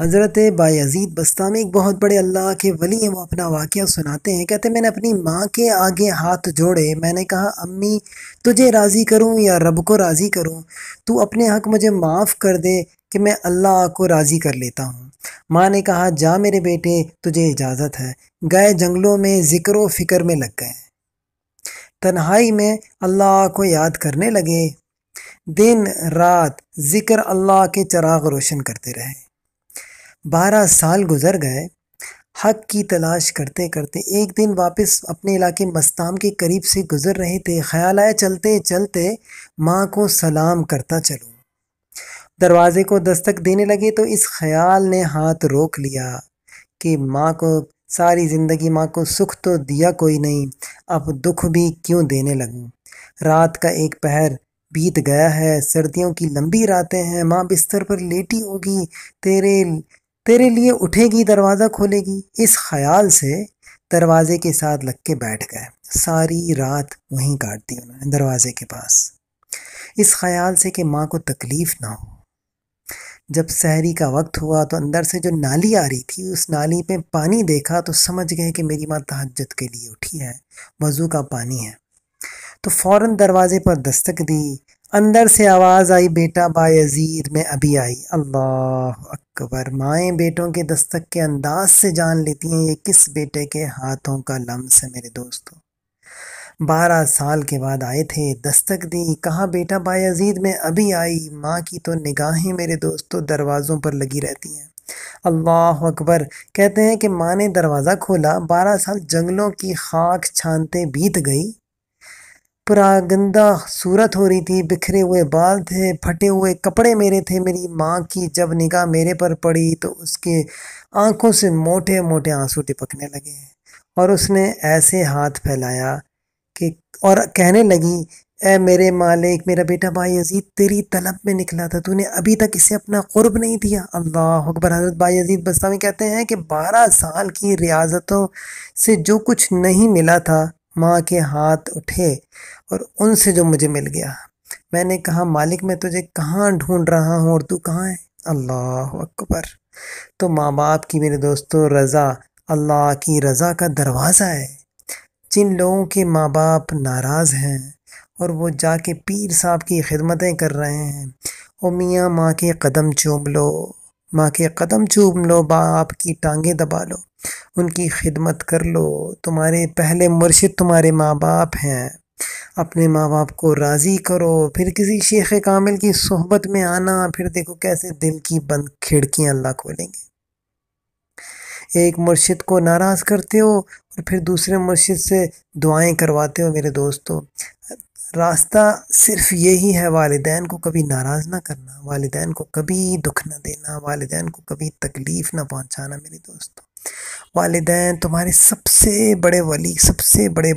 हज़रत बायजीद में एक बहुत बड़े अल्लाह के वली हैं वो अपना वाक़ सुनाते हैं कहते हैं मैंने अपनी माँ के आगे हाथ जोड़े मैंने कहा अम्मी तुझे राज़ी करूँ या रब को राज़ी करूँ तू अपने हक मुझे माफ़ कर दे कि मैं अल्लाह को राज़ी कर लेता हूँ माँ ने कहा जा मेरे बेटे तुझे इजाज़त है गए जंगलों में ज़िक्र फ़िक्र में लग गए तन्हाई में अल्लाह को याद करने लगे दिन रात ज़िक्र अल्लाह के चराग रोशन करते रहे बारह साल गुजर गए हक की तलाश करते करते एक दिन वापस अपने इलाके मस्ताम के करीब से गुजर रहे थे ख्याल आया चलते चलते माँ को सलाम करता चलूँ दरवाजे को दस्तक देने लगे तो इस ख्याल ने हाथ रोक लिया कि माँ को सारी ज़िंदगी माँ को सुख तो दिया कोई नहीं अब दुख भी क्यों देने लगूँ रात का एक पहर बीत गया है सर्दियों की लंबी रातें हैं माँ बिस्तर पर लेटी होगी तेरे तेरे लिए उठेगी दरवाज़ा खोलेगी इस ख्याल से दरवाजे के साथ लग के बैठ गए सारी रात वहीं काट दी उन्होंने दरवाजे के पास इस ख्याल से कि माँ को तकलीफ़ ना हो जब सहरी का वक्त हुआ तो अंदर से जो नाली आ रही थी उस नाली पे पानी देखा तो समझ गए कि मेरी माँ तहजत के लिए उठी है वज़ू का पानी है तो फ़ौर दरवाज़े पर दस्तक दी अंदर से आवाज़ आई बेटा बायजीद में अभी आई अल्लाह अकबर माएँ बेटों के दस्तक के अंदाज से जान लेती हैं ये किस बेटे के हाथों का लम्स है मेरे दोस्तों बारह साल के बाद आए थे दस्तक दी कहा बेटा बायजीद में अभी आई माँ की तो निगाहें मेरे दोस्तों दरवाज़ों पर लगी रहती हैं अल्लाह अकबर कहते हैं कि माँ ने दरवाज़ा खोला बारह साल जंगलों की खाक छानते बीत गई पुरा गंदा सूरत हो रही थी बिखरे हुए बाल थे फटे हुए कपड़े मेरे थे मेरी माँ की जब निगाह मेरे पर पड़ी तो उसके आंखों से मोटे मोटे आंसू टिपकने लगे और उसने ऐसे हाथ फैलाया कि और कहने लगी ए मेरे मालिक मेरा बेटा भाई अजीज़ तेरी तलब में निकला था तूने अभी तक इसे अपना क़ुरब नहीं दिया अल्लाह अकबर हजरत भाई अजीत बस्तावी कहते हैं कि बारह साल की रियाजतों से जो कुछ नहीं मिला था माँ के हाथ उठे और उनसे जो मुझे मिल गया मैंने कहा मालिक मैं तुझे कहाँ ढूंढ रहा हूँ और तू कहाँ है अल्लाह अकबर तो माँ बाप की मेरे दोस्तों रज़ा अल्लाह की रज़ा का दरवाज़ा है जिन लोगों के माँ बाप नाराज़ हैं और वो जाके पीर साहब की खिदमतें कर रहे हैं ओ मियाँ माँ के कदम चूम लो माँ के कदम चूम लो बाप की टांगे दबा लो उनकी खिदमत कर लो तुम्हारे पहले मुर्शिद तुम्हारे माँ बाप हैं अपने माँ बाप को राज़ी करो फिर किसी शेख कामिल की सोहबत में आना फिर देखो कैसे दिल की बंद खिड़कियाँ अल्लाह खोलेंगे एक मुर्शिद को नाराज़ करते हो और फिर दूसरे मुर्शिद से दुआएं करवाते हो मेरे दोस्तों रास्ता सिर्फ यही है वालदान को कभी नाराज़ ना करना वालदान को कभी दुख ना देना वालदान को कभी तकलीफ़ ना पहुंचाना मेरे दोस्तों वालदान तुम्हारे सबसे बड़े वली सबसे बड़े